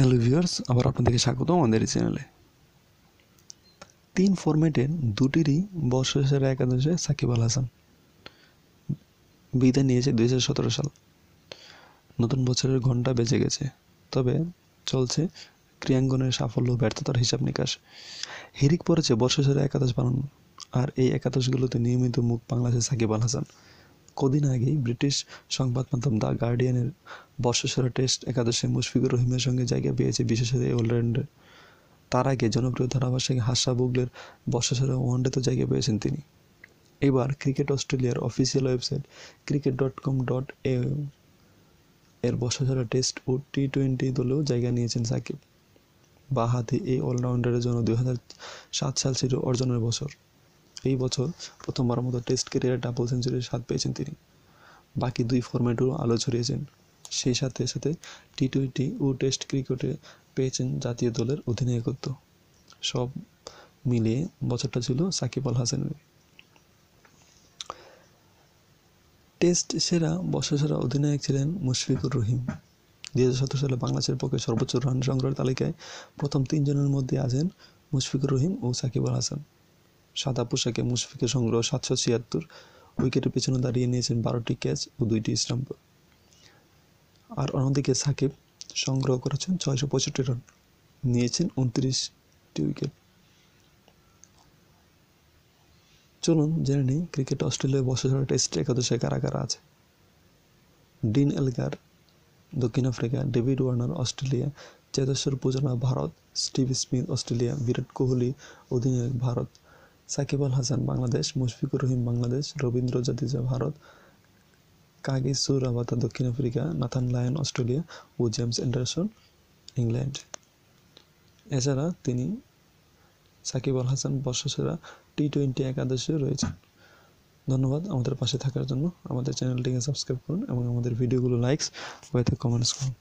hello viewers আবার আপনাদেরকে স্বাগত আমাদের এই চ্যানেলে তিন ফরম্যাটের দুটিরই বর্ষসেরা একাদশে সাকিব আল হাসান বিদায় নিয়েছে দুই সাল নতুন বছরের ঘন্টা বেজে গেছে তবে চলছে ক্রিয়াঙ্গনের সাফল্য ব্যর্থতার হিসাব নিকাশ হিরিক পড়েছে বর্ষসেরা একাদশ পালন আর এই একাদশগুলোতে নিয়মিত মুখ বাংলাদেশের সাকিব আল হাসান কদিন আগেই ব্রিটিশ সংবাদ মাধ্যম দ্য গার্ডিয়ানের বর্ষসেরা টেস্ট একাদশে মুশফিকুর রহিমের সঙ্গে জায়গা পেয়েছে বিশেষত অলরাউন্ডার তার আগে জনপ্রিয় ধারাভাষিক হাসা বুগলের বর্ষসেরা ওয়ানডে তো জায়গা পেয়েছেন তিনি এবার ক্রিকেট অস্ট্রেলিয়ার official website cricket dot com dot এ এর বর্ষসেরা টেস্ট ও টি টোয়েন্টি দলেও জায়গা নিয়েছেন সাকিব বাহাতে এই অলরাউন্ডারের জন্য দুই সাত সাল ছিল অর্জনের বছর এই বছর প্রথমবার মতো টেস্ট ক্যারিয়ারে ডাবল সেঞ্চুরির স্বাদ পেয়েছেন তিনি বাকি দুই ফরম্যাটেও আলো ছড়িয়েছেন সেই সাথে সাথে টি টোয়েন্টি ও টেস্ট ক্রিকেটে পেয়েছেন জাতীয় দলের অধিনায়কত্ব সব মিলিয়ে বছরটা ছিল সাকিব আল হাসানের টেস্ট সেরা বর্ষসেরা অধিনায়ক ছিলেন মুশফিকুর রহিম দুই হাজার সতেরো সালে বাংলাদেশের পক্ষে সর্বোচ্চ রান সংগ্রহের তালিকায় প্রথম তিনজনের মধ্যে আছেন মুশফিকুর রহিম ও সাকিব আল হাসান সাদা পোশাকে মুশফিকের সংগ্রহ সাতশো ছিয়াত্তর উইকেটের পেছনে দাঁড়িয়ে নিয়েছেন বারোটি ক্যাচ ও দুইটি স্টাম্প আর অন্যদিকে সাকিব সংগ্রহ করেছেন ছয়শো পঁয়ষট্টি রান নিয়েছেন উনত্রিশটি উইকেট চলুন জেনে নিই ক্রিকেট অস্ট্রেলিয়ায় বছর টেস্ট একাদশে কারা কারা আছে ডিন এলগার দক্ষিণ Africa David Warner Australia Cheteshwar Pujara Bharat Steve Smith Australia Virat Kohli অধিনায়ক ভারত সাকিব আল হাসান বাংলাদেশ মুশফিকুর রহিম বাংলাদেশ রবীন্দ্র জাদেজা ভারত কাগিসু রাবাতা দক্ষিণ আফ্রিকা নাথান লায়ন অস্ট্রেলিয়া ও জেমস অ্যান্ডারসন ইংল্যান্ড এছাড়া তিনি সাকিব আল হাসান বর্ষসেরা টি টোয়েন্টি একাদশে রয়েছেন ধন্যবাদ আমাদের পাশে থাকার জন্য আমাদের চ্যানেলটিকে সাবস্ক্রাইব করুন এবং আমাদের ভিডিওগুলো লাইকস ওয়েতে কমেন্টস করুন